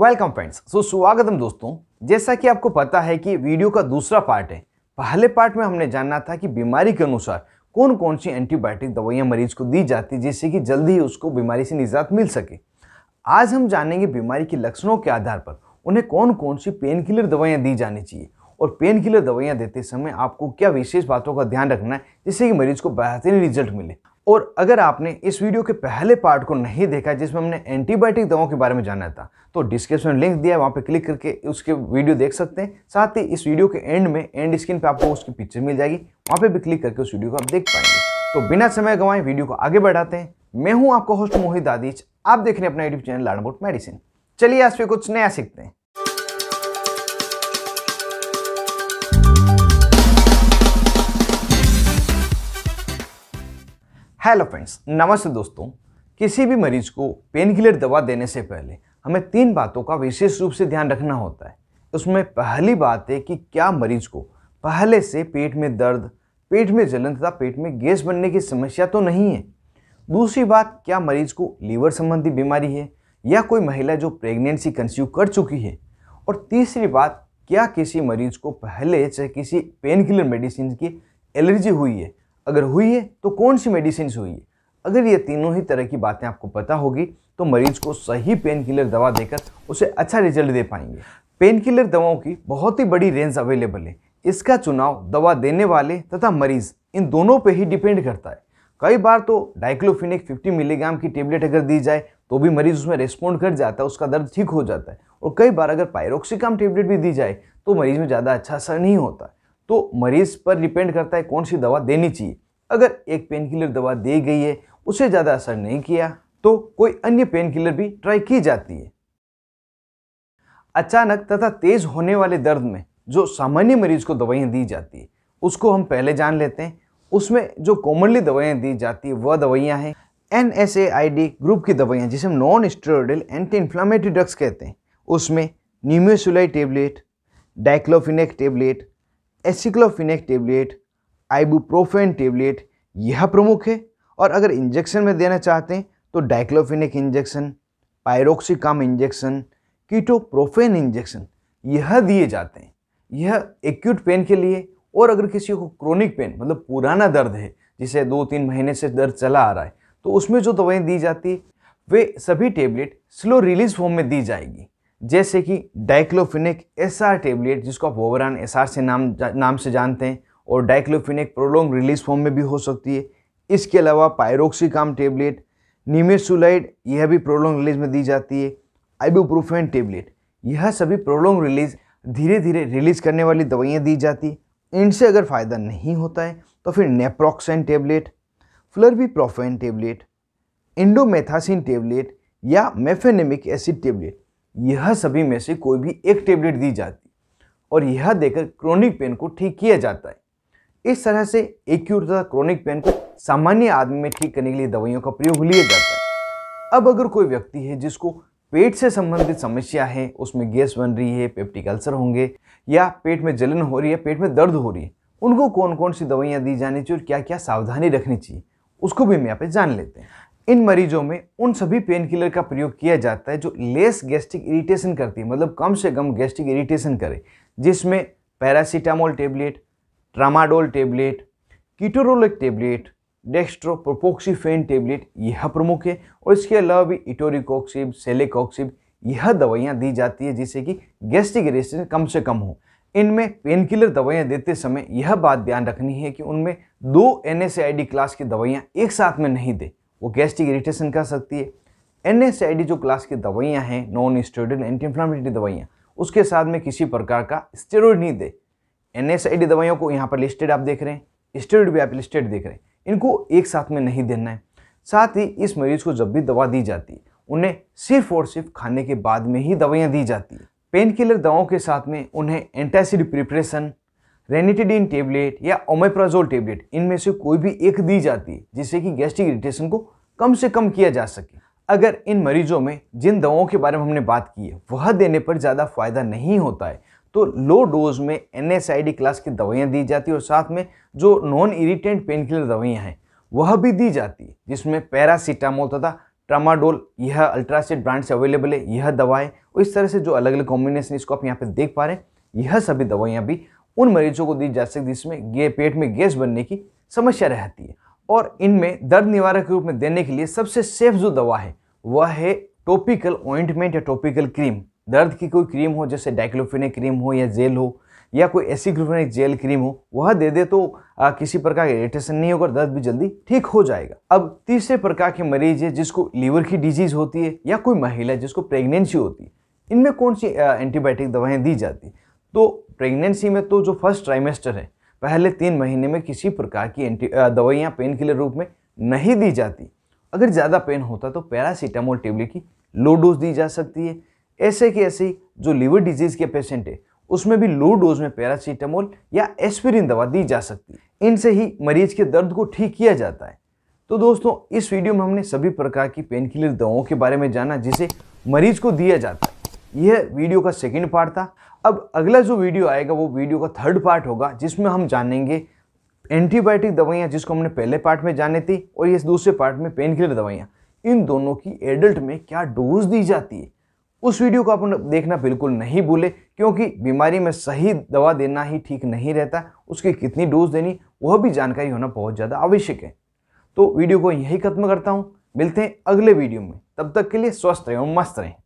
welcome friends so स्वागतम दोस्तों जैसा कि आपको पता है कि वीडियो का दूसरा पार्ट है पहले पार्ट में हमने जानना था कि बीमारी के अनुसार कौन कौन सी एंटीबायोटिक दवाइयाँ मरीज को दी जाती जिससे कि जल्दी ही उसको बीमारी से निजात मिल सके आज हम जानेंगे बीमारी के लक्षणों के आधार पर उन्हें कौन कौन सी पेन किलर दवाइयाँ दी जानी चाहिए और पेन किलर दवाइयाँ देते समय आपको क्या विशेष बातों का ध्यान रखना है जिससे कि मरीज को बेहतरीन रिजल्ट मिले और अगर आपने इस वीडियो के पहले पार्ट को नहीं देखा जिसमें हमने एंटीबायोटिक दवाओं के बारे में जाना था तो डिस्क्रिप्शन में लिंक दिया है वहाँ पे क्लिक करके उसके वीडियो देख सकते हैं साथ ही इस वीडियो के एंड में एंड स्क्रीन पे आपको उसकी पिक्चर मिल जाएगी वहाँ पे भी क्लिक करके उस वीडियो को आप देख पाएंगे तो बिना समय गंवाए वीडियो को आगे बढ़ाते हैं मैं हूँ आपका होस्ट मोहित आदिच आप देख रहे हैं अपना यूट्यूब चैनल लाडबोट मेडिसिन चलिए आज फिर कुछ नया सीखते हैं हेलो फ्रेंड्स नमस्ते दोस्तों किसी भी मरीज को पेन किलर दवा देने से पहले हमें तीन बातों का विशेष रूप से ध्यान रखना होता है उसमें पहली बात है कि क्या मरीज को पहले से पेट में दर्द पेट में जलन तथा पेट में गैस बनने की समस्या तो नहीं है दूसरी बात क्या मरीज को लीवर संबंधी बीमारी है या कोई महिला जो प्रेगनेंसी कंस्यू कर चुकी है और तीसरी बात क्या किसी मरीज को पहले से किसी पेन किलर मेडिसिन की एलर्जी हुई है अगर हुई है तो कौन सी मेडिसिन हुई है अगर ये तीनों ही तरह की बातें आपको पता होगी तो मरीज को सही पेन किलर दवा देकर उसे अच्छा रिजल्ट दे पाएंगे पेन किलर दवाओं की बहुत ही बड़ी रेंज अवेलेबल है इसका चुनाव दवा देने वाले तथा मरीज इन दोनों पे ही डिपेंड करता है कई बार तो डाइक्लोफिनिक 50 मिलीग्राम की टेबलेट अगर दी जाए तो भी मरीज उसमें रेस्पॉन्ड कर जाता है उसका दर्द ठीक हो जाता है और कई बार अगर पायरोक्सिकाम टेबलेट भी दी जाए तो मरीज में ज़्यादा अच्छा असर नहीं होता तो मरीज़ पर डिपेंड करता है कौन सी दवा देनी चाहिए अगर एक पेन किलर दवा दी गई है उसे ज़्यादा असर नहीं किया तो कोई अन्य पेन किलर भी ट्राई की जाती है अचानक तथा तेज होने वाले दर्द में जो सामान्य मरीज को दवाइयाँ दी जाती है उसको हम पहले जान लेते हैं उसमें जो कॉमनली दवाइयाँ दी जाती है वह दवाइयाँ हैं N S A I D group की दवाइयाँ जिसे हम non steroidal anti inflammatory drugs कहते हैं उसमें nimesulide tablet diclofenac tablet aceclofenac tablet ibuprofen tablet यह प्रमुख है और अगर इंजेक्शन में देना चाहते हैं तो diclofenac injection piroxicam injection ketoprofen injection यह दिए जाते हैं यह एक्यूट पेन के लिए और अगर किसी को क्रोनिक पेन मतलब पुराना दर्द है जिसे दो तीन महीने से दर्द चला आ रहा है तो उसमें जो दवाएँ दी जाती है वे सभी टेबलेट स्लो रिलीज फॉर्म में दी जाएगी जैसे कि डाइक्लोफिनिक एस आर टेबलेट जिसको आप ओवरान एस आर से नाम नाम से जानते हैं और डाइक्लोफिनिक प्रोलोंग रिलीज फॉर्म में भी हो सकती है इसके अलावा पायरोक्सी काम टेबलेट नीमेसुलाइड यह भी प्रोलोंग रिलीज में दी जाती है आइबूप्रोफेन टेबलेट यह सभी प्रोलोंग रिलीज धीरे धीरे रिलीज करने वाली दवाइयाँ दी जाती हैं इनसे अगर फ़ायदा नहीं होता है तो फिर नेप्रोक्सन टेबलेट प्रोफेन टेबलेट इंडोमेथासिन टेबलेट या मेफेनेमिक एसिड टेबलेट यह सभी में से कोई भी एक टेबलेट दी जाती और यह देकर क्रोनिक पेन को ठीक किया जाता है इस तरह से एक्यूट तथा क्रोनिक पेन को सामान्य आदमी में ठीक करने के लिए दवाइयों का प्रयोग लिया जाता है अब अगर कोई व्यक्ति है जिसको पेट से संबंधित समस्या है उसमें गैस बन रही है पेप्टिक अल्सर होंगे या पेट में जलन हो रही है पेट में दर्द हो रही है उनको कौन कौन सी दवाइयाँ दी जानी चाहिए और क्या क्या सावधानी रखनी चाहिए उसको भी हम यहाँ पे जान लेते हैं इन मरीजों में उन सभी पेन किलर का प्रयोग किया जाता है जो लेस गैस्ट्रिक इरिटेशन करती है मतलब कम से कम गैस्ट्रिक इरिटेशन करे जिसमें paracetamol tablet tramadol tablet ketorolac tablet dextropropoxyphene tablet यह प्रमुख है और इसके अलावा भी इटोरिकॉक्सिब सेलेकॉक्सिब यह दवाइयाँ दी जाती है जिससे कि गैस्ट्रिक इरिटेशन कम से कम हो इनमें पेन किलर दवाइयाँ देते समय यह बात ध्यान रखनी है कि उनमें दो एन क्लास की दवाइयाँ एक साथ में नहीं दें वो गैस्ट्रिक इरीटेशन कर सकती है एन एस जो क्लास की दवाइयाँ हैं नॉन स्टेरॉइडल एंटी इन्फ्लामेटरी दवाइयाँ उसके साथ में किसी प्रकार का स्टेरॉइड नहीं दे एन एस दवाइयों को यहाँ पर लिस्टेड आप देख रहे हैं स्टेरॉइड भी आप लिस्टेड देख रहे हैं इनको एक साथ में नहीं देना है साथ ही इस मरीज़ को जब भी दवा दी जाती है उन्हें सिर्फ और सिर्फ खाने के बाद में ही दवाइयाँ दी जाती है पेन किलर दवाओं के साथ में उन्हें एंटासिड प्रिपरेशन रेनिटिडिन टेबलेट या ओमेप्राजोल टेबलेट इनमें से कोई भी एक दी जाती है जिससे कि गैस्ट्रिक इरिटेशन को कम से कम किया जा सके अगर इन मरीजों में जिन दवाओं के बारे में हमने बात की है वह देने पर ज़्यादा फायदा नहीं होता है तो लो डोज में एन क्लास की दवाइयाँ दी जाती है और साथ में जो नॉन इरीटेंट पेन किलर दवाइयाँ हैं वह भी दी जाती है जिसमें पैरासीटामोल तथा ट्रामाडोल यह अल्ट्रासिड ब्रांड से अवेलेबल है यह दवाएँ और इस तरह से जो अलग अलग कॉम्बिनेशन इसको आप यहाँ पर देख पा रहे हैं यह सभी दवाइयाँ भी उन मरीजों को दी जा सकती जिसमें पेट में गैस बनने की समस्या रहती है और इनमें दर्द निवारक रूप में देने के लिए सबसे सेफ जो दवा है वह है टॉपिकल ऑइंटमेंट या टॉपिकल क्रीम दर्द की कोई क्रीम हो जैसे डाइक्लोफिनिक क्रीम हो या जेल हो या कोई ऐसी ग्लूफेनिक जेल क्रीम हो वह दे दे तो आ, किसी प्रकार का इरिटेशन नहीं होगा दर्द भी जल्दी ठीक हो जाएगा अब तीसरे प्रकार के मरीज है जिसको लीवर की डिजीज होती है या कोई महिला जिसको प्रेगनेंसी होती है इनमें कौन सी एंटीबायोटिक दवाएं दी जाती तो प्रेगनेंसी में तो जो फर्स्ट ट्राइमेस्टर है पहले तीन महीने में किसी प्रकार की एंटी दवाइयाँ पेन किलर रूप में नहीं दी जाती अगर ज़्यादा पेन होता तो पैरासीटामोल टेबलेट की लो डोज दी जा सकती है ऐसे के ऐसे ही जो लीवर डिजीज़ के पेशेंट है उसमें भी लो डोज में पैरासीटामोल या एस्पिरिन दवा दी जा सकती है इनसे ही मरीज के दर्द को ठीक किया जाता है तो दोस्तों इस वीडियो में हमने सभी प्रकार की पेन किलर दवाओं के बारे में जाना जिसे मरीज को दिया जाता है यह वीडियो का सेकेंड पार्ट था अब अगला जो वीडियो आएगा वो वीडियो का थर्ड पार्ट होगा जिसमें हम जानेंगे एंटीबायोटिक दवाइयाँ जिसको हमने पहले पार्ट में जाने थी और ये दूसरे पार्ट में पेन किलर दवाइयाँ इन दोनों की एडल्ट में क्या डोज दी जाती है उस वीडियो को आप देखना बिल्कुल नहीं भूले क्योंकि बीमारी में सही दवा देना ही ठीक नहीं रहता उसकी कितनी डोज देनी वह भी जानकारी होना बहुत ज़्यादा आवश्यक है तो वीडियो को यही खत्म करता हूँ मिलते हैं अगले वीडियो में तब तक के लिए स्वस्थ रहें और मस्त रहें